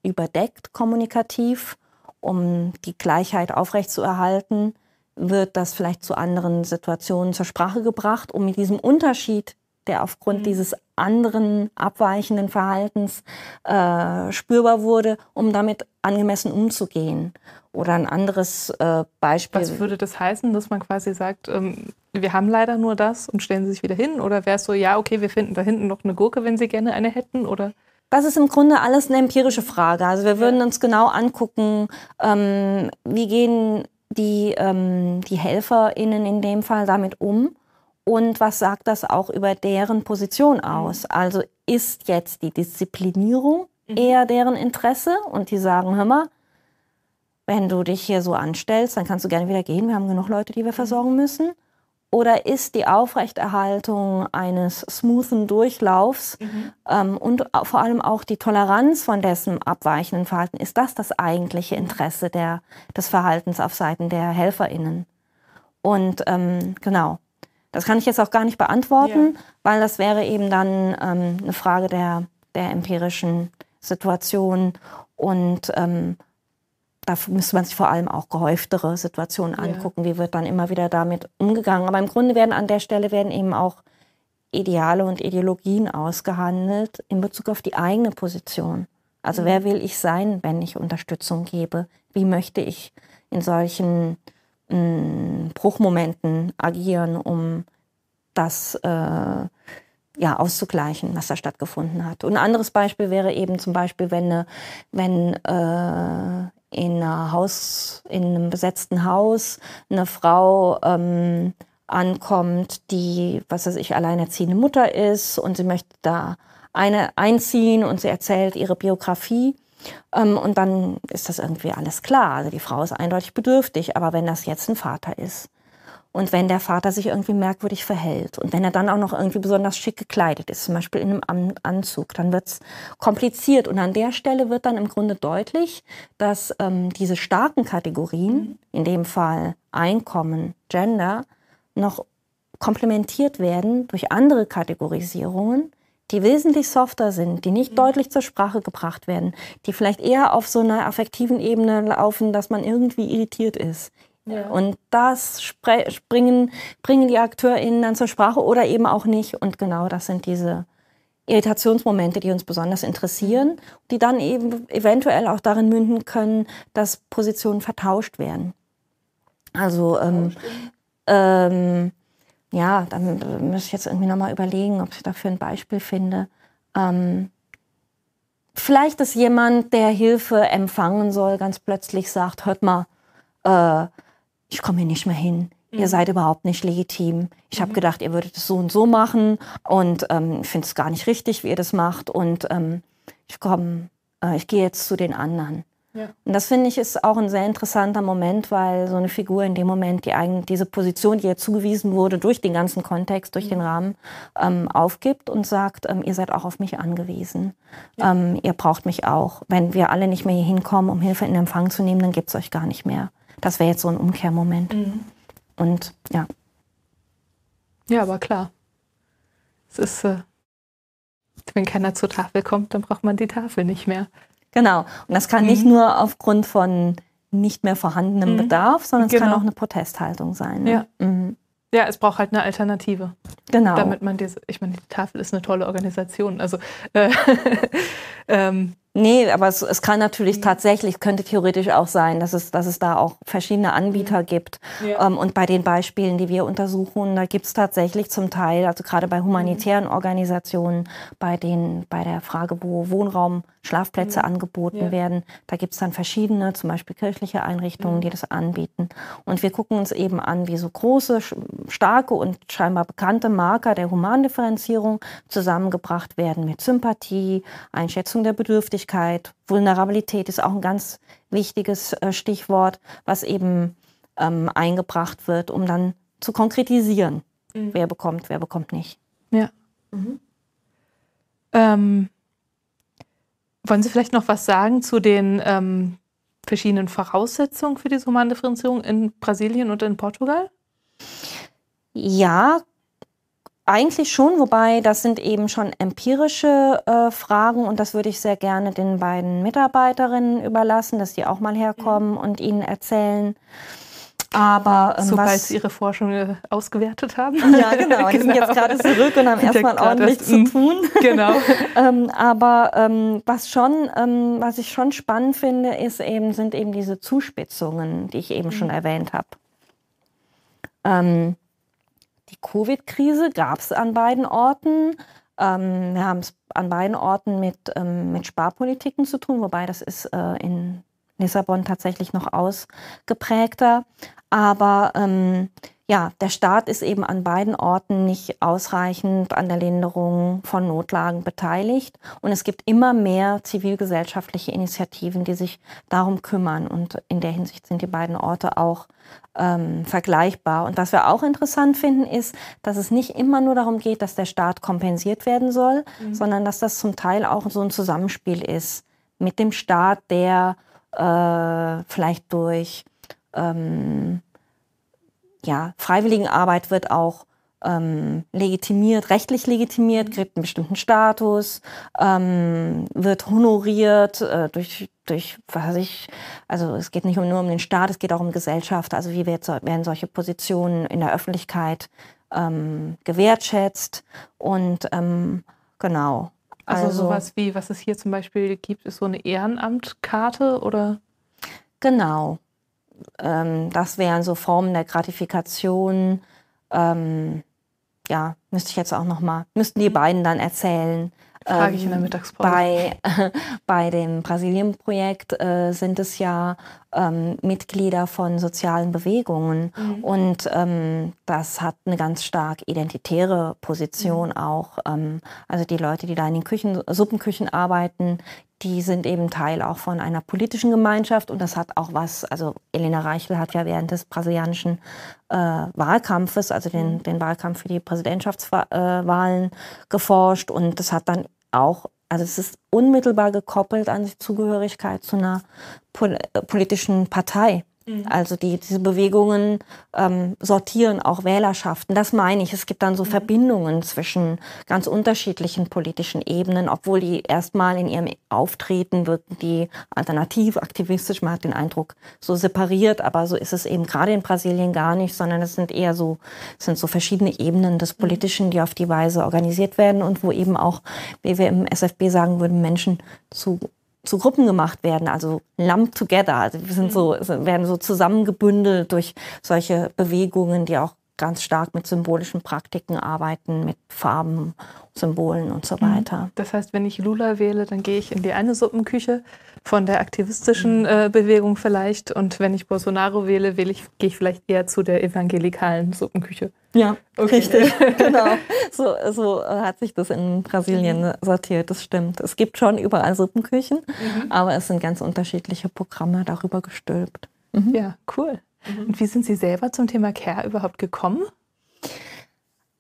[SPEAKER 1] überdeckt kommunikativ, um die Gleichheit aufrechtzuerhalten? Wird das vielleicht zu anderen Situationen zur Sprache gebracht, um mit diesem Unterschied der aufgrund mhm. dieses anderen abweichenden Verhaltens äh, spürbar wurde, um damit angemessen umzugehen. Oder ein anderes äh, Beispiel. Was würde das heißen, dass man quasi sagt, ähm, wir haben leider nur das und stellen Sie sich wieder hin? Oder wäre es so, ja, okay, wir finden da hinten noch eine Gurke, wenn Sie gerne eine hätten? Oder? Das ist im Grunde alles eine empirische Frage. Also wir würden uns genau angucken, ähm, wie gehen die, ähm, die HelferInnen in dem Fall damit um und was sagt das auch über deren Position mhm. aus? Also ist jetzt die Disziplinierung mhm. eher deren Interesse und die sagen, hör mal, wenn du dich hier so anstellst, dann kannst du gerne wieder gehen, wir haben genug Leute, die wir mhm. versorgen müssen. Oder ist die Aufrechterhaltung eines smoothen Durchlaufs mhm. ähm, und vor allem auch die Toleranz von dessen abweichenden Verhalten, ist das das eigentliche Interesse der, des Verhaltens auf Seiten der HelferInnen? Und ähm, genau, das kann ich jetzt auch gar nicht beantworten, ja. weil das wäre eben dann ähm, eine Frage der, der empirischen Situation und ähm, da müsste man sich vor allem auch gehäuftere Situationen angucken, ja. wie wird dann immer wieder damit umgegangen. Aber im Grunde werden an der Stelle werden eben auch Ideale und Ideologien ausgehandelt in Bezug auf die eigene Position. Also mhm. wer will ich sein, wenn ich Unterstützung gebe? Wie möchte ich in solchen Bruchmomenten agieren, um das äh, ja, auszugleichen, was da stattgefunden hat. Und ein anderes Beispiel wäre eben zum Beispiel, wenn, wenn äh, in, Haus, in, einem besetzten Haus eine Frau ähm, ankommt, die, was weiß ich, alleinerziehende Mutter ist und sie möchte da eine einziehen und sie erzählt ihre Biografie ähm, und dann ist das irgendwie alles klar. Also die Frau ist eindeutig bedürftig, aber wenn das jetzt ein Vater ist und wenn der Vater sich irgendwie merkwürdig verhält und wenn er dann auch noch irgendwie besonders schick gekleidet ist, zum Beispiel in einem Anzug, dann wird es kompliziert. Und an der Stelle wird dann im Grunde deutlich, dass ähm, diese starken Kategorien, mhm. in dem Fall Einkommen, Gender, noch komplementiert werden durch andere Kategorisierungen, die wesentlich softer sind, die nicht mhm. deutlich zur Sprache gebracht werden, die vielleicht eher auf so einer affektiven Ebene laufen, dass man irgendwie irritiert ist. Ja. Und das springen, bringen die AkteurInnen dann zur Sprache oder eben auch nicht. Und genau das sind diese Irritationsmomente, die uns besonders interessieren, die dann eben eventuell auch darin münden können, dass Positionen vertauscht werden. Also ähm, ähm, ja, dann äh, muss ich jetzt irgendwie nochmal überlegen, ob ich dafür ein Beispiel finde. Ähm, vielleicht dass jemand, der Hilfe empfangen soll, ganz plötzlich sagt, hört mal, äh, ich komme hier nicht mehr hin. Ihr mhm. seid überhaupt nicht legitim. Ich mhm. habe gedacht, ihr würdet es so und so machen und ähm, finde es gar nicht richtig, wie ihr das macht. Und ähm, ich komme, äh, ich gehe jetzt zu den anderen. Ja. Und das finde ich ist auch ein sehr interessanter Moment, weil so eine Figur in dem Moment, die eigentlich diese Position, die ihr zugewiesen wurde, durch den ganzen Kontext, durch mhm. den Rahmen, ähm, aufgibt und sagt, ähm, ihr seid auch auf mich angewiesen. Ja. Ähm, ihr braucht mich auch. Wenn wir alle nicht mehr hier hinkommen, um Hilfe in Empfang zu nehmen, dann gibt es euch gar nicht mehr. Das wäre jetzt so ein Umkehrmoment. Mhm. Und ja. Ja, aber klar. Es ist, äh, wenn keiner zur Tafel kommt, dann braucht man die Tafel nicht mehr. Genau. Und das kann mhm. nicht nur aufgrund von nicht mehr vorhandenem mhm. Bedarf, sondern es genau. kann auch eine Protesthaltung sein. Ne? Ja. Mhm.
[SPEAKER 2] Ja, es braucht halt eine Alternative. Genau. Damit man diese, ich meine, die
[SPEAKER 1] Tafel ist eine tolle Organisation. Also äh, ähm. Nee, aber es, es, kann natürlich mhm. tatsächlich, könnte theoretisch auch sein, dass es, dass es da auch verschiedene Anbieter mhm. gibt. Ja. Ähm, und bei den Beispielen, die wir untersuchen, da gibt es tatsächlich zum Teil, also gerade bei mhm. humanitären Organisationen, bei den, bei der Frage, wo Wohnraum Schlafplätze mhm. angeboten ja. werden. Da gibt es dann verschiedene, zum Beispiel kirchliche Einrichtungen, mhm. die das anbieten. Und wir gucken uns eben an, wie so große, starke und scheinbar bekannte Marker der Humandifferenzierung zusammengebracht werden mit Sympathie, Einschätzung der Bedürftigkeit. Vulnerabilität ist auch ein ganz wichtiges äh, Stichwort, was eben ähm, eingebracht wird, um dann zu konkretisieren, mhm. wer bekommt, wer bekommt nicht. Ja. Mhm. Ähm
[SPEAKER 2] wollen Sie vielleicht noch was sagen zu den ähm, verschiedenen Voraussetzungen für diese Humandifferenzierung in
[SPEAKER 1] Brasilien und in Portugal? Ja, eigentlich schon, wobei das sind eben schon empirische äh, Fragen und das würde ich sehr gerne den beiden Mitarbeiterinnen überlassen, dass die auch mal mhm. herkommen und Ihnen erzählen, aber ähm, sobald sie ihre Forschung äh, ausgewertet haben. Ja, genau. Die sind jetzt genau. gerade zurück und haben erstmal ordentlich das, zu hm, tun. Genau. ähm, aber ähm, was schon, ähm, was ich schon spannend finde, ist eben, sind eben diese Zuspitzungen, die ich eben mhm. schon erwähnt habe. Ähm, die Covid-Krise gab es an beiden Orten. Ähm, wir haben es an beiden Orten mit, mit Sparpolitiken zu tun, wobei das ist äh, in Lissabon tatsächlich noch ausgeprägter. Aber ähm, ja, der Staat ist eben an beiden Orten nicht ausreichend an der Linderung von Notlagen beteiligt. Und es gibt immer mehr zivilgesellschaftliche Initiativen, die sich darum kümmern. Und in der Hinsicht sind die beiden Orte auch ähm, vergleichbar. Und was wir auch interessant finden, ist, dass es nicht immer nur darum geht, dass der Staat kompensiert werden soll, mhm. sondern dass das zum Teil auch so ein Zusammenspiel ist mit dem Staat, der äh, vielleicht durch ähm, ja, Freiwilligenarbeit wird auch ähm, legitimiert, rechtlich legitimiert, kriegt einen bestimmten Status, ähm, wird honoriert äh, durch, durch, was weiß ich, also es geht nicht nur um den Staat, es geht auch um Gesellschaft, also wie wird, werden solche Positionen in der Öffentlichkeit ähm, gewertschätzt und ähm, genau. Also, also sowas
[SPEAKER 2] wie, was es hier zum
[SPEAKER 1] Beispiel gibt, ist so eine Ehrenamtkarte oder? Genau, ähm, das wären so Formen der Gratifikation. Ähm, ja, müsste ich jetzt auch noch mal, müssten die beiden dann erzählen. Frage ich in ähm, der Mittagspause. Bei, äh, bei dem Brasilien-Projekt äh, sind es ja ähm, Mitglieder von sozialen Bewegungen. Mhm. Und ähm, das hat eine ganz stark identitäre Position mhm. auch. Ähm, also die Leute, die da in den Küchen, Suppenküchen arbeiten, die sind eben Teil auch von einer politischen Gemeinschaft und das hat auch was, also Elena Reichel hat ja während des brasilianischen äh, Wahlkampfes, also den, mhm. den Wahlkampf für die Präsidentschaftswahlen geforscht und das hat dann auch, also es ist unmittelbar gekoppelt an die Zugehörigkeit zu einer pol äh, politischen Partei. Mhm. Also die, diese Bewegungen ähm, sortieren auch Wählerschaften. Das meine ich. Es gibt dann so mhm. Verbindungen zwischen ganz unterschiedlichen politischen Ebenen, obwohl die erstmal in ihrem Auftreten wirken, die alternativ aktivistisch, man hat den Eindruck, so separiert. Aber so ist es eben gerade in Brasilien gar nicht, sondern es sind eher so, es sind so verschiedene Ebenen des mhm. Politischen, die auf die Weise organisiert werden und wo eben auch, wie wir im SFB sagen würden, Menschen zu zu Gruppen gemacht werden, also lump together. Also wir sind so, mhm. werden so zusammengebündelt durch solche Bewegungen, die auch ganz stark mit symbolischen Praktiken arbeiten, mit Farben, Symbolen und so mhm. weiter. Das heißt, wenn ich Lula wähle, dann gehe ich in
[SPEAKER 2] die eine Suppenküche von der aktivistischen mhm. äh, Bewegung vielleicht und wenn ich Bolsonaro wähle, wähle ich, gehe ich vielleicht eher zu der evangelikalen Suppenküche.
[SPEAKER 1] Ja, okay. richtig, genau. So, so hat sich das in Brasilien mhm. sortiert, das stimmt. Es gibt schon überall Suppenküchen, mhm. aber es sind ganz unterschiedliche Programme darüber gestülpt.
[SPEAKER 2] Mhm. Ja, cool.
[SPEAKER 1] Mhm. Und wie sind Sie selber zum Thema Care überhaupt gekommen?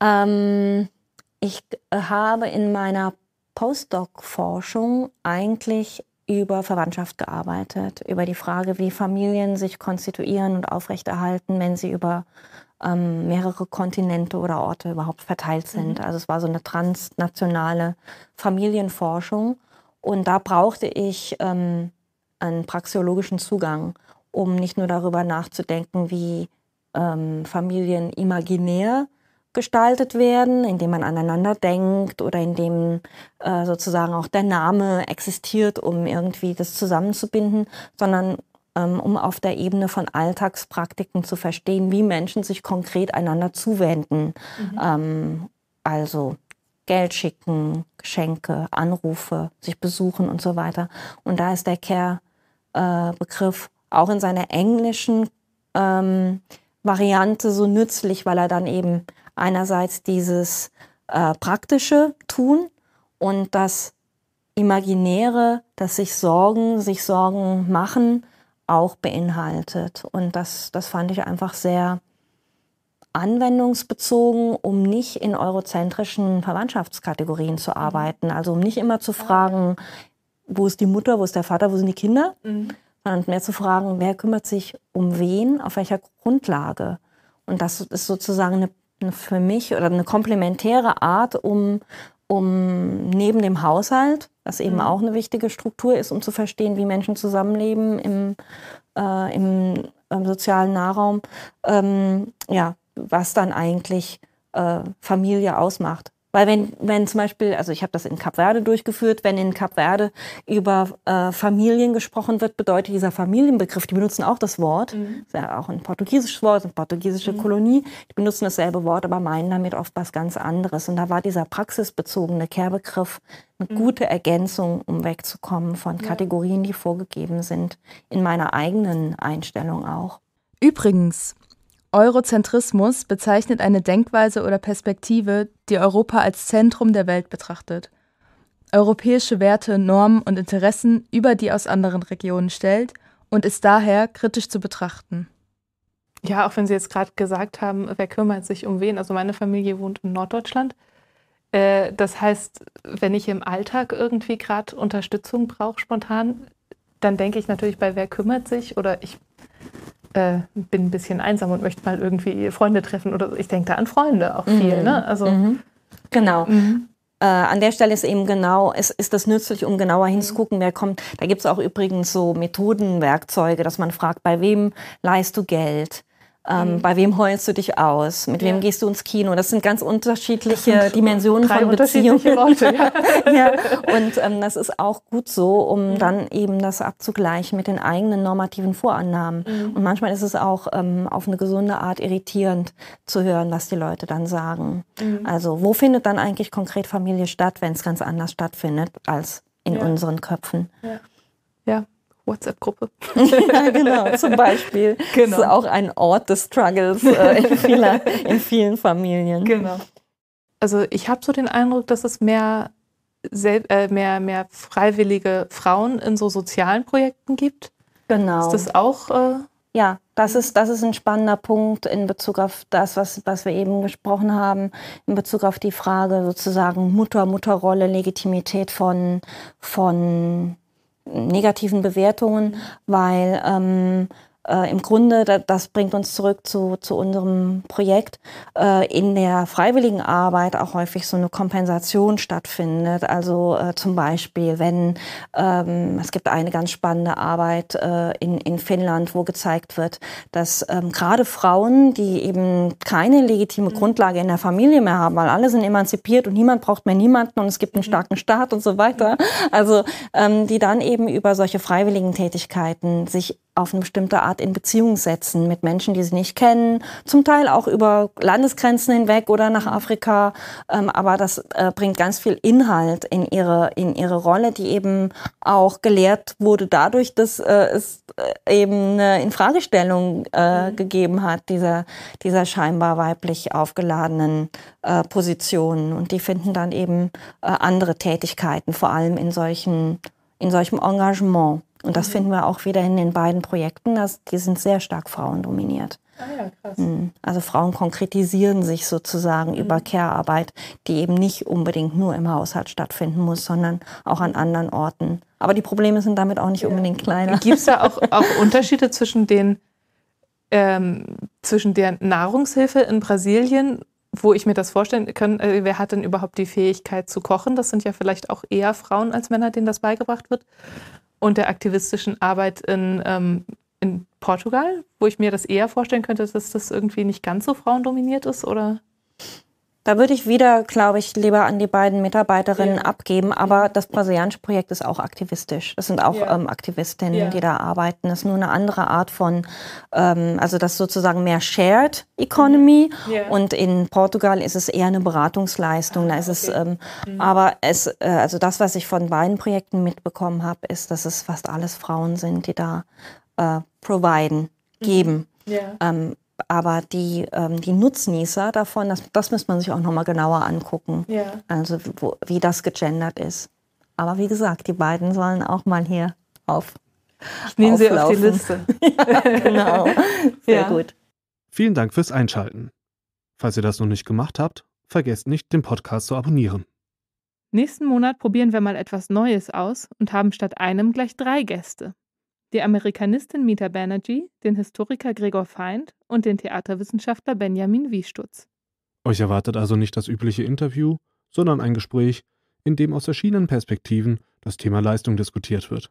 [SPEAKER 1] Ähm, ich äh, habe in meiner Postdoc-Forschung eigentlich über Verwandtschaft gearbeitet, über die Frage, wie Familien sich konstituieren und aufrechterhalten, wenn sie über ähm, mehrere Kontinente oder Orte überhaupt verteilt mhm. sind. Mhm. Also es war so eine transnationale Familienforschung. Und da brauchte ich ähm, einen praxeologischen Zugang, um nicht nur darüber nachzudenken, wie ähm, Familien imaginär gestaltet werden, indem man aneinander denkt oder indem äh, sozusagen auch der Name existiert, um irgendwie das zusammenzubinden, sondern ähm, um auf der Ebene von Alltagspraktiken zu verstehen, wie Menschen sich konkret einander zuwenden. Mhm. Ähm, also Geld schicken, Geschenke, Anrufe, sich besuchen und so weiter. Und da ist der Care-Begriff äh, auch in seiner englischen ähm, Variante so nützlich, weil er dann eben einerseits dieses äh, praktische Tun und das Imaginäre, das sich Sorgen, sich Sorgen machen, auch beinhaltet. Und das, das fand ich einfach sehr anwendungsbezogen, um nicht in eurozentrischen Verwandtschaftskategorien zu mhm. arbeiten. Also um nicht immer zu fragen, wo ist die Mutter, wo ist der Vater, wo sind die Kinder, mhm. sondern mehr zu fragen, wer kümmert sich um wen, auf welcher Grundlage. Und das ist sozusagen eine, eine für mich oder eine komplementäre Art, um, um neben dem Haushalt was eben mhm. auch eine wichtige Struktur ist, um zu verstehen, wie Menschen zusammenleben im, äh, im, im sozialen Nahraum. Ähm, ja, was dann eigentlich äh, Familie ausmacht. Weil wenn, wenn zum Beispiel, also ich habe das in Kap Verde durchgeführt, wenn in Kap Verde über äh, Familien gesprochen wird, bedeutet dieser Familienbegriff, die benutzen auch das Wort, mhm. ist ja auch ein portugiesisches Wort, eine portugiesische mhm. Kolonie, die benutzen dasselbe Wort, aber meinen damit oft was ganz anderes. Und da war dieser praxisbezogene Kehrbegriff eine mhm. gute Ergänzung, um wegzukommen
[SPEAKER 3] von ja. Kategorien, die vorgegeben sind, in meiner eigenen Einstellung auch. Übrigens, Eurozentrismus bezeichnet eine Denkweise oder Perspektive, die Europa als Zentrum der Welt betrachtet, europäische Werte, Normen und Interessen über die aus anderen Regionen stellt und ist daher kritisch zu betrachten.
[SPEAKER 2] Ja, auch wenn Sie jetzt gerade gesagt haben, wer kümmert sich um wen? Also meine Familie wohnt in Norddeutschland. Äh, das heißt, wenn ich im Alltag irgendwie gerade Unterstützung brauche, spontan, dann denke ich natürlich bei, wer kümmert sich? Oder ich äh,
[SPEAKER 1] bin ein bisschen einsam und möchte mal irgendwie Freunde treffen oder so. ich denke da an Freunde auch mhm. viel. Mhm. Ne? Also, mhm. Genau. Mhm. Äh, an der Stelle ist eben genau, es ist das nützlich, um genauer mhm. hinzugucken, wer kommt. Da gibt es auch übrigens so Methoden, Werkzeuge, dass man fragt, bei wem leihst du Geld? Ähm, mhm. Bei wem heulst du dich aus? Mit ja. wem gehst du ins Kino? Das sind ganz unterschiedliche sind Dimensionen von Beziehungen. ja. ja. Und ähm, das ist auch gut so, um mhm. dann eben das abzugleichen mit den eigenen normativen Vorannahmen. Mhm. Und manchmal ist es auch ähm, auf eine gesunde Art irritierend zu hören, was die Leute dann sagen. Mhm. Also wo findet dann eigentlich konkret Familie statt, wenn es ganz anders stattfindet als in ja. unseren Köpfen? ja. WhatsApp-Gruppe. ja, genau, zum Beispiel. Genau. Das ist genau. auch ein Ort des Struggles äh, in, vieler, in vielen Familien. Genau.
[SPEAKER 2] Also ich habe so den Eindruck, dass es mehr, äh, mehr, mehr freiwillige
[SPEAKER 1] Frauen in so sozialen Projekten gibt. Genau. Ist das auch... Äh, ja, das ist, das ist ein spannender Punkt in Bezug auf das, was, was wir eben gesprochen haben, in Bezug auf die Frage sozusagen Mutter, Mutterrolle, Legitimität von, von negativen Bewertungen, weil ähm, äh, im Grunde, da, das bringt uns zurück zu, zu unserem Projekt, äh, in der freiwilligen Arbeit auch häufig so eine Kompensation stattfindet. Also äh, zum Beispiel, wenn ähm, es gibt eine ganz spannende Arbeit äh, in, in Finnland, wo gezeigt wird, dass ähm, gerade Frauen, die eben keine legitime mhm. Grundlage in der Familie mehr haben, weil alle sind emanzipiert und niemand braucht mehr niemanden und es gibt einen mhm. starken Staat und so weiter, mhm. also ähm, die dann eben über solche freiwilligen Tätigkeiten sich auf eine bestimmte Art in Beziehung setzen mit Menschen, die sie nicht kennen, zum Teil auch über Landesgrenzen hinweg oder nach Afrika. Ähm, aber das äh, bringt ganz viel Inhalt in ihre, in ihre Rolle, die eben auch gelehrt wurde dadurch, dass äh, es äh, eben eine Infragestellung äh, mhm. gegeben hat, dieser, dieser scheinbar weiblich aufgeladenen äh, Positionen. Und die finden dann eben äh, andere Tätigkeiten, vor allem in, solchen, in solchem Engagement. Und das mhm. finden wir auch wieder in den beiden Projekten. Dass, die sind sehr stark frauendominiert.
[SPEAKER 3] Ah ja, krass. Mhm.
[SPEAKER 1] Also Frauen konkretisieren sich sozusagen mhm. über Care-Arbeit, die eben nicht unbedingt nur im Haushalt stattfinden muss, sondern auch an anderen Orten. Aber die Probleme sind damit auch nicht ja. unbedingt kleiner. Gibt es da auch, auch Unterschiede zwischen den
[SPEAKER 2] ähm, zwischen der Nahrungshilfe in Brasilien, wo ich mir das vorstellen kann, äh, wer hat denn überhaupt die Fähigkeit zu kochen? Das sind ja vielleicht auch eher Frauen als Männer, denen das beigebracht wird und der aktivistischen Arbeit in, ähm, in Portugal, wo ich mir das
[SPEAKER 1] eher vorstellen könnte, dass das irgendwie nicht ganz so frauendominiert ist, oder? Da würde ich wieder, glaube ich, lieber an die beiden Mitarbeiterinnen ja. abgeben. Aber das brasilianische Projekt ist auch aktivistisch. Das sind auch ja. ähm, Aktivistinnen, die da arbeiten. Das ist nur eine andere Art von, ähm, also das ist sozusagen mehr Shared Economy. Und in Portugal ist es eher eine Beratungsleistung. Ah, da ist okay. es, ähm, mhm. aber es, äh, also das, was ich von beiden Projekten mitbekommen habe, ist, dass es fast alles Frauen sind, die da äh, providen, mhm. geben.
[SPEAKER 2] Mhm.
[SPEAKER 3] Ja.
[SPEAKER 1] Ähm, aber die, ähm, die Nutznießer davon, das, das müsste man sich auch nochmal genauer angucken. Ja. Also wo, wie das gegendert ist. Aber wie gesagt, die beiden sollen auch mal hier auf. Nehmen Sie auf die Liste. ja, genau.
[SPEAKER 2] Sehr ja. gut.
[SPEAKER 4] Vielen Dank fürs Einschalten. Falls ihr das noch nicht gemacht habt, vergesst nicht, den Podcast zu abonnieren.
[SPEAKER 2] Nächsten Monat probieren wir mal etwas Neues aus und haben statt einem gleich drei Gäste die Amerikanistin Mita Banerjee, den Historiker Gregor Feind und den Theaterwissenschaftler Benjamin Wiestutz.
[SPEAKER 4] Euch erwartet also nicht das übliche Interview, sondern ein Gespräch, in dem aus verschiedenen Perspektiven das Thema Leistung diskutiert wird.